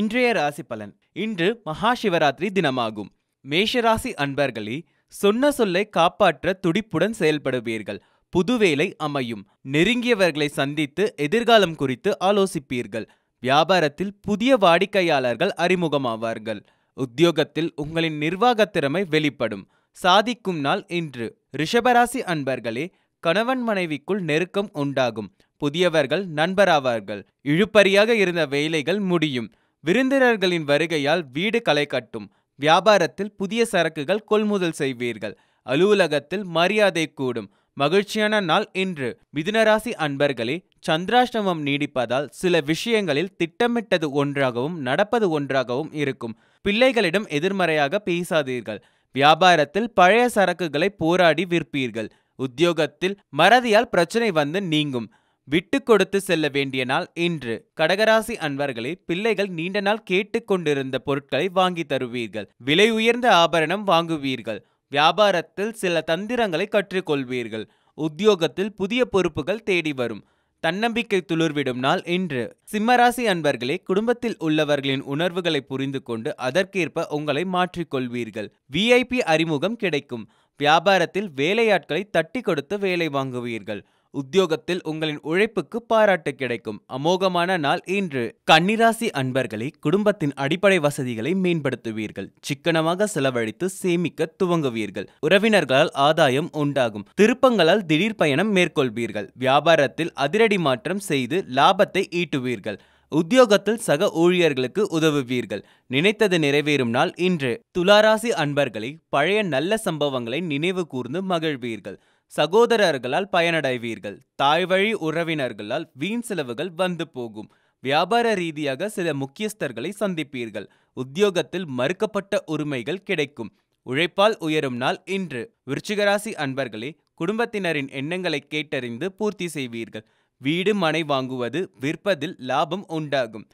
இன்றைய ராசி பலன் இன்று மகா சிவராத்திரி தினமாகும் மேஷராசி அன்பர்களே சொன்ன சொல்லை காப்பாற்ற துடிப்புடன் செயல்படுவீர்கள் புதுவேளை அமையும் நெருங்கியவர்களை சந்தித்து எதிர்காலம் குறித்து ஆலோசிப்பீர்கள் வியாபாரத்தில் புதிய வாடிக்கையாளர்கள் அறிமுகமாவார்கள் உத்தியோகத்தில் உங்களின் நிர்வாக திறமை வெளிப்படும் சாதிக்கும் நாள் இன்று ரிஷபராசி அன்பர்களே கணவன் மனைவிக்குள் நெருக்கம் உண்டாகும் புதியவர்கள் நண்பராவார்கள் இழுப்பறியாக இருந்த வேலைகள் முடியும் விருந்தினர்களின் வருகையால் வீடு களை கட்டும் வியாபாரத்தில் புதிய சரக்குகள் கொள்முதல் செய்வீர்கள் அலுவலகத்தில் மரியாதை கூடும் மகிழ்ச்சியான நாள் இன்று மிதுனராசி அன்பர்களே சந்திராஷ்டமம் நீடிப்பதால் சில விஷயங்களில் திட்டமிட்டது ஒன்றாகவும் நடப்பது ஒன்றாகவும் இருக்கும் பிள்ளைகளிடம் எதிர்மறையாக பேசாதீர்கள் வியாபாரத்தில் பழைய சரக்குகளை போராடி விற்பீர்கள் உத்தியோகத்தில் மறதியால் பிரச்சனை வந்து நீங்கும் விட்டு கொடுத்து செல்ல வேண்டிய நாள் இன்று கடகராசி அன்பர்களே பிள்ளைகள் நீண்ட நாள் கேட்டுக்கொண்டிருந்த பொருட்களை வாங்கி தருவீர்கள் விலை உயர்ந்த ஆபரணம் வாங்குவீர்கள் வியாபாரத்தில் சில தந்திரங்களை கற்றுக்கொள்வீர்கள் உத்தியோகத்தில் புதிய பொறுப்புகள் தேடி வரும் தன்னம்பிக்கை துளிர்விடும் நாள் இன்று சிம்மராசி அன்பர்களே குடும்பத்தில் உள்ளவர்களின் உணர்வுகளை புரிந்து கொண்டு அதற்கேற்ப உங்களை மாற்றிக்கொள்வீர்கள் விஐபி அறிமுகம் கிடைக்கும் வியாபாரத்தில் வேலையாட்களை தட்டி கொடுத்து வேலை வாங்குவீர்கள் உத்தியோகத்தில் உங்களின் உழைப்புக்கு பாராட்டு கிடைக்கும் அமோகமான நாள் இன்று கன்னிராசி அன்பர்களை குடும்பத்தின் அடிப்படை வசதிகளை மேம்படுத்துவீர்கள் சிக்கனமாக செலவழித்து சேமிக்க துவங்குவீர்கள் உறவினர்களால் ஆதாயம் உண்டாகும் திருப்பங்களால் திடீர் பயணம் மேற்கொள்வீர்கள் வியாபாரத்தில் அதிரடி மாற்றம் செய்து லாபத்தை ஈட்டுவீர்கள் உத்தியோகத்தில் சக ஊழியர்களுக்கு உதவுவீர்கள் நினைத்தது நிறைவேறும் நாள் இன்று துளாராசி அன்பர்களை பழைய நல்ல சம்பவங்களை நினைவு கூர்ந்து மகிழ்வீர்கள் சகோதரர்களால் பயனடைவீர்கள் தாய்வழி உறவினர்களால் வீண் செலவுகள் வந்து போகும் வியாபார ரீதியாக சில முக்கியஸ்தர்களை சந்திப்பீர்கள் உத்தியோகத்தில் மறுக்கப்பட்ட உரிமைகள் கிடைக்கும் உழைப்பால் உயரும் நாள் இன்று விருச்சிகராசி அன்பர்களே குடும்பத்தினரின் எண்ணங்களை கேட்டறிந்து பூர்த்தி செய்வீர்கள் வீடு மனை வாங்குவது விற்பதில் லாபம் உண்டாகும்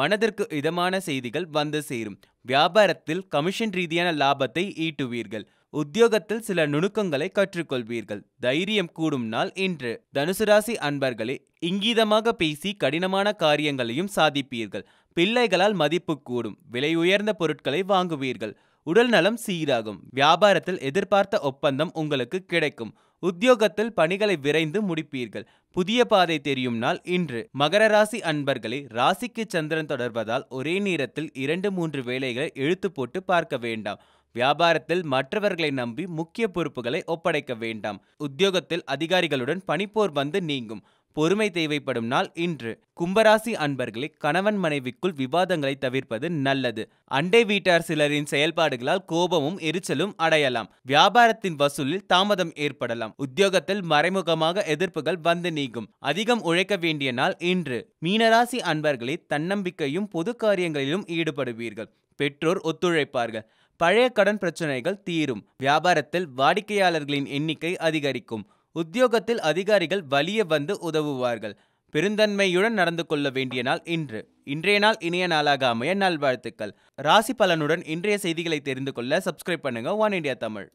மனதிற்கு இதமான செய்திகள் வந்து சேரும் வியாபாரத்தில் கமிஷன் ரீதியான லாபத்தை ஈட்டுவீர்கள் உத்தியோகத்தில் சில நுணுக்கங்களை கற்றுக்கொள்வீர்கள் தைரியம் கூடும் நாள் இன்று தனுசு ராசி அன்பர்களே இங்கீதமாக பேசி கடினமான காரியங்களையும் சாதிப்பீர்கள் பிள்ளைகளால் மதிப்பு கூடும் விலை உயர்ந்த பொருட்களை வாங்குவீர்கள் உடல் நலம் சீராகும் வியாபாரத்தில் எதிர்பார்த்த ஒப்பந்தம் உங்களுக்கு கிடைக்கும் உத்தியோகத்தில் பணிகளை விரைந்து முடிப்பீர்கள் புதிய பாதை தெரியும் நாள் இன்று மகர ராசி அன்பர்களே ராசிக்கு சந்திரன் தொடர்வதால் ஒரே நேரத்தில் இரண்டு மூன்று வேலைகளை எழுத்து போட்டு பார்க்க வேண்டாம் வியாபாரத்தில் மற்றவர்களை நம்பி முக்கிய பொறுப்புகளை ஒப்படைக்க வேண்டாம் உத்தியோகத்தில் அதிகாரிகளுடன் பணிப்போர் வந்து நீங்கும் பொறுமை தேவைப்படும் நாள் இன்று கும்பராசி அன்பர்களே கணவன் மனைவிக்குள் விவாதங்களை தவிர்ப்பது நல்லது அண்டை வீட்டார் சிலரின் செயல்பாடுகளால் கோபமும் எரிச்சலும் அடையலாம் வியாபாரத்தின் வசூலில் தாமதம் ஏற்படலாம் உத்தியோகத்தில் மறைமுகமாக எதிர்ப்புகள் வந்து நீங்கும் அதிகம் உழைக்க வேண்டிய நாள் இன்று மீனராசி அன்பர்களே தன்னம்பிக்கையும் பொது காரியங்களிலும் ஈடுபடுவீர்கள் பெற்றோர் ஒத்துழைப்பார்கள் பழைய கடன் பிரச்சனைகள் தீரும் வியாபாரத்தில் வாடிக்கையாளர்களின் எண்ணிக்கை அதிகரிக்கும் உத்தியோகத்தில் அதிகாரிகள் வலிய வந்து உதவுவார்கள் பெருந்தன்மையுடன் நடந்து கொள்ள வேண்டிய நாள் இன்று இன்றைய நாள் இணைய நாளாக அமைய நல்வாழ்த்துக்கள் ராசி பலனுடன் இன்றைய செய்திகளை தெரிந்து கொள்ள சப்ஸ்கிரைப் பண்ணுங்க ஒன் இண்டியா தமிழ்